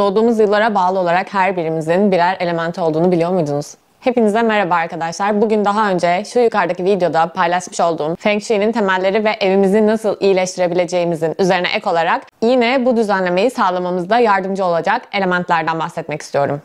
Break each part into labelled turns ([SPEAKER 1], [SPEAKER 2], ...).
[SPEAKER 1] Doğduğumuz yıllara bağlı olarak her birimizin birer element olduğunu biliyor muydunuz? Hepinize merhaba arkadaşlar. Bugün daha önce şu yukarıdaki videoda paylaşmış olduğum Feng Shui'nin temelleri ve evimizi nasıl iyileştirebileceğimizin üzerine ek olarak yine bu düzenlemeyi sağlamamızda yardımcı olacak elementlerden bahsetmek istiyorum.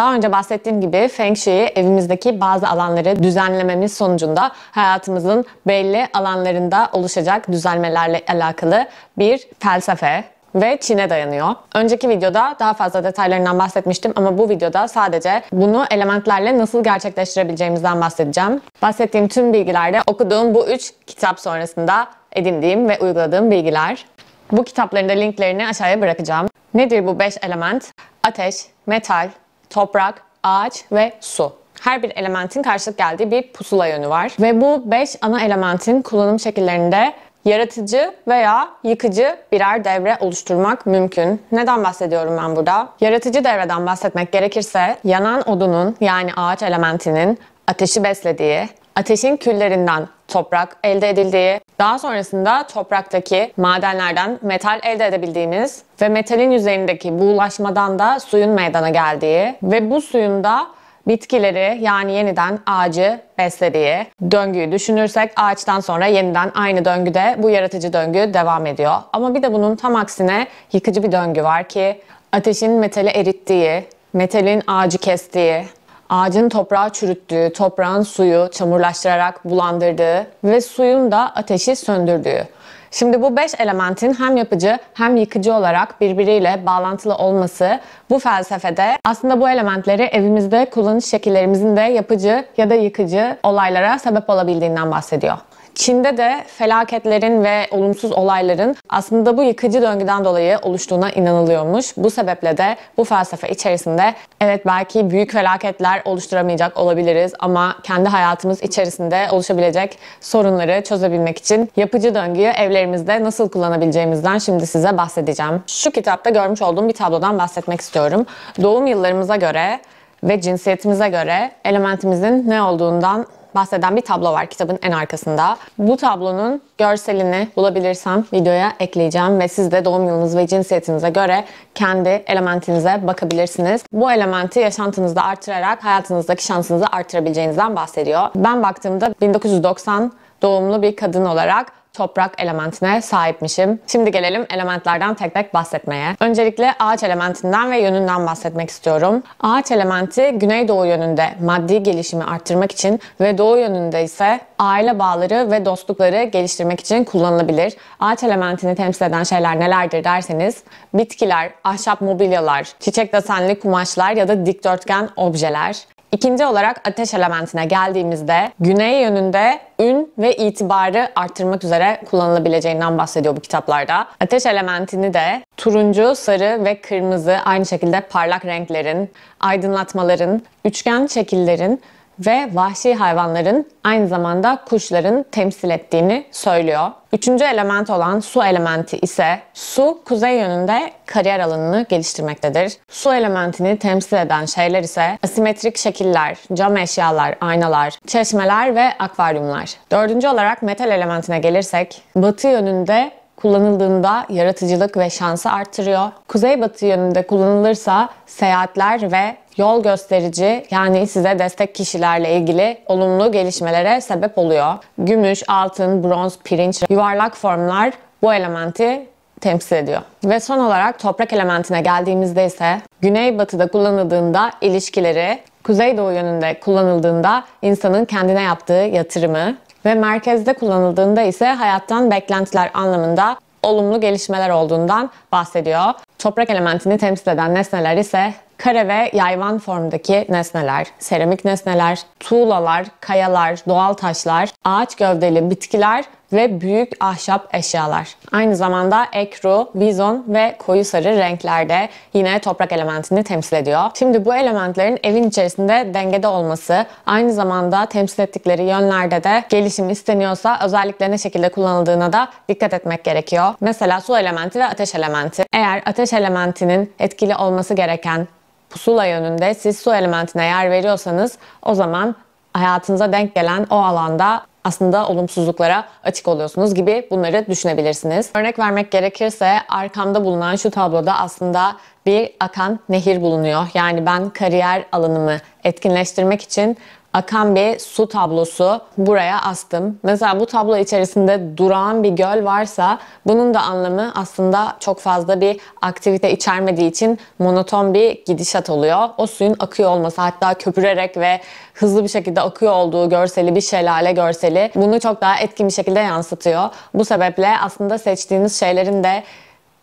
[SPEAKER 1] Daha önce bahsettiğim gibi Feng Shui evimizdeki bazı alanları düzenlememiz sonucunda hayatımızın belli alanlarında oluşacak düzelmelerle alakalı bir felsefe, ve Çin'e dayanıyor. Önceki videoda daha fazla detaylarından bahsetmiştim ama bu videoda sadece bunu elementlerle nasıl gerçekleştirebileceğimizden bahsedeceğim. Bahsettiğim tüm bilgilerde okuduğum bu 3 kitap sonrasında edindiğim ve uyguladığım bilgiler. Bu kitapların da linklerini aşağıya bırakacağım. Nedir bu 5 element? Ateş, metal, toprak, ağaç ve su. Her bir elementin karşılık geldiği bir pusula yönü var. Ve bu 5 ana elementin kullanım şekillerinde yaratıcı veya yıkıcı birer devre oluşturmak mümkün. Neden bahsediyorum ben burada? Yaratıcı devreden bahsetmek gerekirse yanan odunun yani ağaç elementinin ateşi beslediği, ateşin küllerinden toprak elde edildiği, daha sonrasında topraktaki madenlerden metal elde edebildiğimiz ve metalin üzerindeki buğulaşmadan da suyun meydana geldiği ve bu suyun da bitkileri yani yeniden ağacı beslediği döngüyü düşünürsek ağaçtan sonra yeniden aynı döngüde bu yaratıcı döngü devam ediyor. Ama bir de bunun tam aksine yıkıcı bir döngü var ki ateşin metali erittiği, metalin ağacı kestiği, ağacın toprağı çürüttüğü, toprağın suyu çamurlaştırarak bulandırdığı ve suyun da ateşi söndürdüğü. Şimdi bu beş elementin hem yapıcı hem yıkıcı olarak birbiriyle bağlantılı olması bu felsefede aslında bu elementleri evimizde kullanış şekillerimizin de yapıcı ya da yıkıcı olaylara sebep olabildiğinden bahsediyor. Çin'de de felaketlerin ve olumsuz olayların aslında bu yıkıcı döngüden dolayı oluştuğuna inanılıyormuş. Bu sebeple de bu felsefe içerisinde evet belki büyük felaketler oluşturamayacak olabiliriz ama kendi hayatımız içerisinde oluşabilecek sorunları çözebilmek için yapıcı döngüyü evlerimizde nasıl kullanabileceğimizden şimdi size bahsedeceğim. Şu kitapta görmüş olduğum bir tablodan bahsetmek istiyorum. Doğum yıllarımıza göre ve cinsiyetimize göre elementimizin ne olduğundan bahseden bir tablo var kitabın en arkasında. Bu tablonun görselini bulabilirsem videoya ekleyeceğim ve siz de doğum yılınız ve cinsiyetinize göre kendi elementinize bakabilirsiniz. Bu elementi yaşantınızda artırarak hayatınızdaki şansınızı artırabileceğinizden bahsediyor. Ben baktığımda 1990 doğumlu bir kadın olarak toprak elementine sahipmişim. Şimdi gelelim elementlerden tek tek bahsetmeye. Öncelikle ağaç elementinden ve yönünden bahsetmek istiyorum. Ağaç elementi güneydoğu yönünde maddi gelişimi arttırmak için ve doğu yönünde ise aile bağları ve dostlukları geliştirmek için kullanılabilir. Ağaç elementini temsil eden şeyler nelerdir derseniz bitkiler, ahşap mobilyalar, çiçek desenli kumaşlar ya da dikdörtgen objeler, İkinci olarak ateş elementine geldiğimizde güney yönünde ün ve itibarı artırmak üzere kullanılabileceğinden bahsediyor bu kitaplarda. Ateş elementini de turuncu, sarı ve kırmızı aynı şekilde parlak renklerin, aydınlatmaların, üçgen şekillerin ve vahşi hayvanların aynı zamanda kuşların temsil ettiğini söylüyor. Üçüncü element olan su elementi ise su kuzey yönünde kariyer alanını geliştirmektedir. Su elementini temsil eden şeyler ise asimetrik şekiller, cam eşyalar, aynalar, çeşmeler ve akvaryumlar. Dördüncü olarak metal elementine gelirsek batı yönünde kullanıldığında yaratıcılık ve şansı artırıyor. Kuzey batı yönünde kullanılırsa seyahatler ve yol gösterici yani size destek kişilerle ilgili olumlu gelişmelere sebep oluyor. Gümüş, altın, bronz, pirinç, yuvarlak formlar bu elementi temsil ediyor. Ve son olarak toprak elementine geldiğimizde ise güneybatıda kullanıldığında ilişkileri, kuzeydoğu yönünde kullanıldığında insanın kendine yaptığı yatırımı ve merkezde kullanıldığında ise hayattan beklentiler anlamında olumlu gelişmeler olduğundan bahsediyor. Toprak elementini temsil eden nesneler ise kare ve yayvan formdaki nesneler, seramik nesneler, tuğlalar, kayalar, doğal taşlar, ağaç gövdeli bitkiler ve büyük ahşap eşyalar. Aynı zamanda ekru, vizon ve koyu sarı renklerde yine toprak elementini temsil ediyor. Şimdi bu elementlerin evin içerisinde dengede olması, aynı zamanda temsil ettikleri yönlerde de gelişim isteniyorsa özellikle ne şekilde kullanıldığına da dikkat etmek gerekiyor. Mesela su elementi ve ateş elementi. Eğer ateş elementinin etkili olması gereken pusula yönünde siz su elementine yer veriyorsanız o zaman hayatınıza denk gelen o alanda aslında olumsuzluklara açık oluyorsunuz gibi bunları düşünebilirsiniz. Örnek vermek gerekirse arkamda bulunan şu tabloda aslında bir akan nehir bulunuyor. Yani ben kariyer alanımı etkinleştirmek için akan bir su tablosu buraya astım. Mesela bu tablo içerisinde durağan bir göl varsa bunun da anlamı aslında çok fazla bir aktivite içermediği için monoton bir gidişat oluyor. O suyun akıyor olması hatta köpürerek ve hızlı bir şekilde akıyor olduğu görseli, bir şelale görseli bunu çok daha etkin bir şekilde yansıtıyor. Bu sebeple aslında seçtiğiniz şeylerin de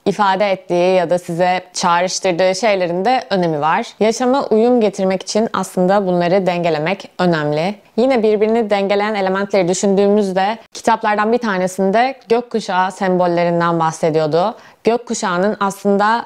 [SPEAKER 1] ifade ettiği ya da size çağrıştırdığı şeylerin de önemi var. Yaşama uyum getirmek için aslında bunları dengelemek önemli. Yine birbirini dengeleyen elementleri düşündüğümüzde kitaplardan bir tanesinde gökkuşağı sembollerinden bahsediyordu. Gökkuşağının aslında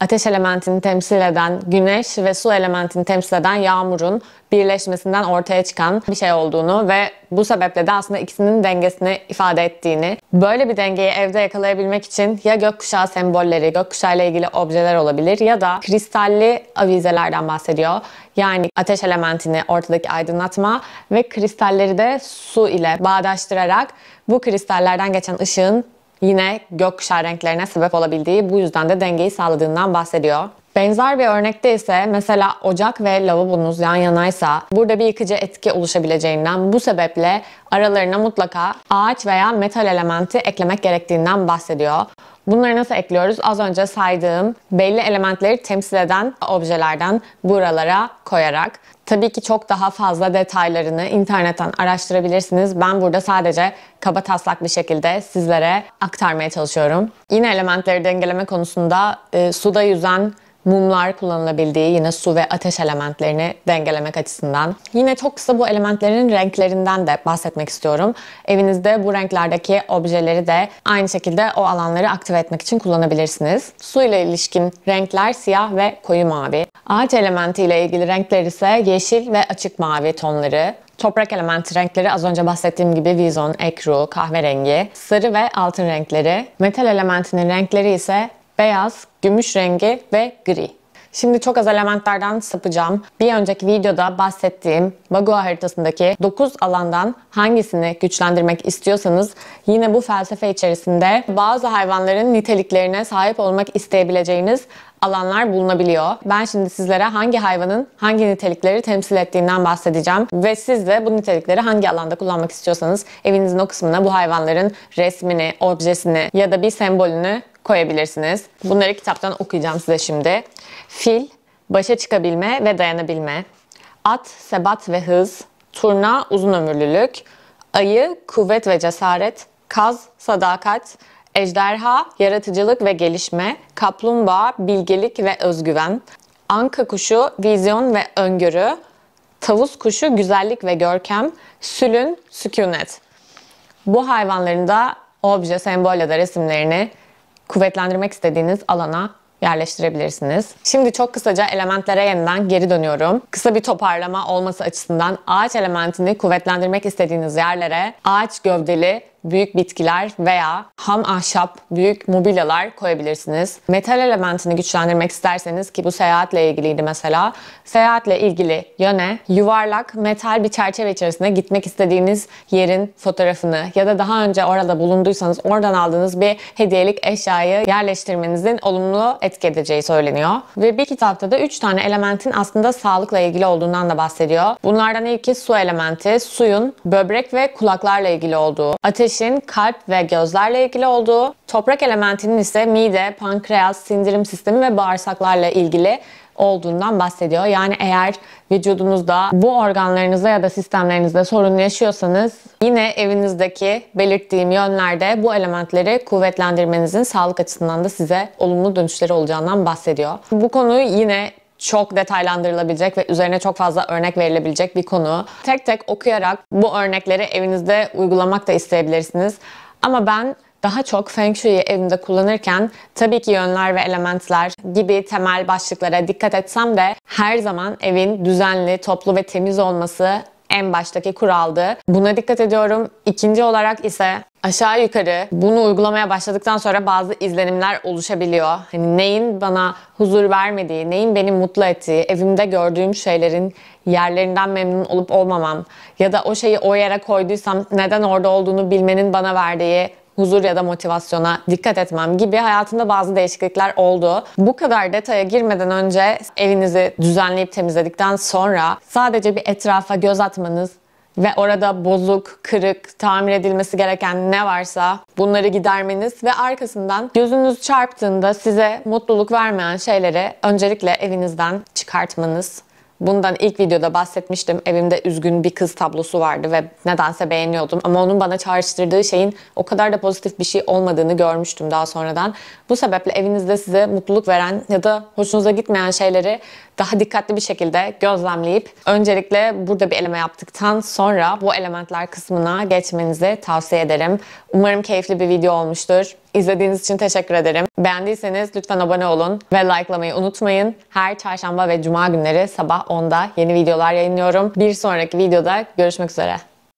[SPEAKER 1] ateş elementini temsil eden güneş ve su elementini temsil eden yağmurun birleşmesinden ortaya çıkan bir şey olduğunu ve bu sebeple de aslında ikisinin dengesini ifade ettiğini. Böyle bir dengeyi evde yakalayabilmek için ya gökkuşağı sembolleri, gökkuşağı ile ilgili objeler olabilir ya da kristalli avizelerden bahsediyor. Yani ateş elementini ortadaki aydınlatma ve kristalleri de su ile bağdaştırarak bu kristallerden geçen ışığın yine gökkuşağı renklerine sebep olabildiği bu yüzden de dengeyi sağladığından bahsediyor. Benzer bir örnekte ise mesela ocak ve lavabonuz yan yanaysa burada bir yıkıcı etki oluşabileceğinden bu sebeple aralarına mutlaka ağaç veya metal elementi eklemek gerektiğinden bahsediyor. Bunları nasıl ekliyoruz? Az önce saydığım belli elementleri temsil eden objelerden buralara koyarak. Tabii ki çok daha fazla detaylarını internetten araştırabilirsiniz. Ben burada sadece kaba taslak bir şekilde sizlere aktarmaya çalışıyorum. Yine elementleri dengeleme konusunda e, suda yüzen mumlar kullanılabildiği yine su ve ateş elementlerini dengelemek açısından. Yine çok kısa bu elementlerin renklerinden de bahsetmek istiyorum. Evinizde bu renklerdeki objeleri de aynı şekilde o alanları aktive etmek için kullanabilirsiniz. Su ile ilişkin renkler siyah ve koyu mavi. Ağaç elementi ile ilgili renkler ise yeşil ve açık mavi tonları. Toprak elementi renkleri az önce bahsettiğim gibi vizon, ekru, kahverengi, sarı ve altın renkleri. Metal elementinin renkleri ise beyaz, gümüş rengi ve gri. Şimdi çok az elementlerden sapacağım. Bir önceki videoda bahsettiğim Bagua haritasındaki 9 alandan hangisini güçlendirmek istiyorsanız yine bu felsefe içerisinde bazı hayvanların niteliklerine sahip olmak isteyebileceğiniz alanlar bulunabiliyor. Ben şimdi sizlere hangi hayvanın hangi nitelikleri temsil ettiğinden bahsedeceğim ve siz de bu nitelikleri hangi alanda kullanmak istiyorsanız evinizin o kısmına bu hayvanların resmini, objesini ya da bir sembolünü koyabilirsiniz. Bunları kitaptan okuyacağım size şimdi. Fil, başa çıkabilme ve dayanabilme. At, sebat ve hız. Turna, uzun ömürlülük. Ayı, kuvvet ve cesaret. Kaz, sadakat. Ejderha, yaratıcılık ve gelişme. Kaplumbağa, bilgelik ve özgüven. Anka kuşu, vizyon ve öngörü. Tavus kuşu, güzellik ve görkem. Sülün, sükunet. Bu hayvanların da obje, sembol ya da resimlerini kuvvetlendirmek istediğiniz alana yerleştirebilirsiniz. Şimdi çok kısaca elementlere yeniden geri dönüyorum. Kısa bir toparlama olması açısından ağaç elementini kuvvetlendirmek istediğiniz yerlere ağaç gövdeli büyük bitkiler veya ham ahşap büyük mobilyalar koyabilirsiniz. Metal elementini güçlendirmek isterseniz ki bu seyahatle ilgiliydi mesela. Seyahatle ilgili yöne yuvarlak metal bir çerçeve içerisinde gitmek istediğiniz yerin fotoğrafını ya da daha önce orada bulunduysanız oradan aldığınız bir hediyelik eşyayı yerleştirmenizin olumlu etki edeceği söyleniyor. Ve bir kitapta da 3 tane elementin aslında sağlıkla ilgili olduğundan da bahsediyor. Bunlardan ilki su elementi, suyun böbrek ve kulaklarla ilgili olduğu, ateş ateşin kalp ve gözlerle ilgili olduğu, toprak elementinin ise mide, pankreas, sindirim sistemi ve bağırsaklarla ilgili olduğundan bahsediyor. Yani eğer vücudunuzda bu organlarınızda ya da sistemlerinizde sorun yaşıyorsanız yine evinizdeki belirttiğim yönlerde bu elementleri kuvvetlendirmenizin sağlık açısından da size olumlu dönüşleri olacağından bahsediyor. Bu konuyu yine çok detaylandırılabilecek ve üzerine çok fazla örnek verilebilecek bir konu. Tek tek okuyarak bu örnekleri evinizde uygulamak da isteyebilirsiniz. Ama ben daha çok Feng Shui'yi evimde kullanırken tabii ki yönler ve elementler gibi temel başlıklara dikkat etsem de her zaman evin düzenli, toplu ve temiz olması en baştaki kuraldı. Buna dikkat ediyorum. İkinci olarak ise aşağı yukarı bunu uygulamaya başladıktan sonra bazı izlenimler oluşabiliyor. Hani neyin bana huzur vermediği, neyin beni mutlu ettiği, evimde gördüğüm şeylerin yerlerinden memnun olup olmamam ya da o şeyi o yere koyduysam neden orada olduğunu bilmenin bana verdiği huzur ya da motivasyona dikkat etmem gibi hayatında bazı değişiklikler oldu. Bu kadar detaya girmeden önce evinizi düzenleyip temizledikten sonra sadece bir etrafa göz atmanız ve orada bozuk, kırık, tamir edilmesi gereken ne varsa bunları gidermeniz ve arkasından gözünüz çarptığında size mutluluk vermeyen şeyleri öncelikle evinizden çıkartmanız Bundan ilk videoda bahsetmiştim. Evimde üzgün bir kız tablosu vardı ve nedense beğeniyordum. Ama onun bana çağrıştırdığı şeyin o kadar da pozitif bir şey olmadığını görmüştüm daha sonradan. Bu sebeple evinizde size mutluluk veren ya da hoşunuza gitmeyen şeyleri daha dikkatli bir şekilde gözlemleyip öncelikle burada bir eleme yaptıktan sonra bu elementler kısmına geçmenizi tavsiye ederim. Umarım keyifli bir video olmuştur. İzlediğiniz için teşekkür ederim. Beğendiyseniz lütfen abone olun ve likelamayı unutmayın. Her çarşamba ve cuma günleri sabah 10'da yeni videolar yayınlıyorum. Bir sonraki videoda görüşmek üzere.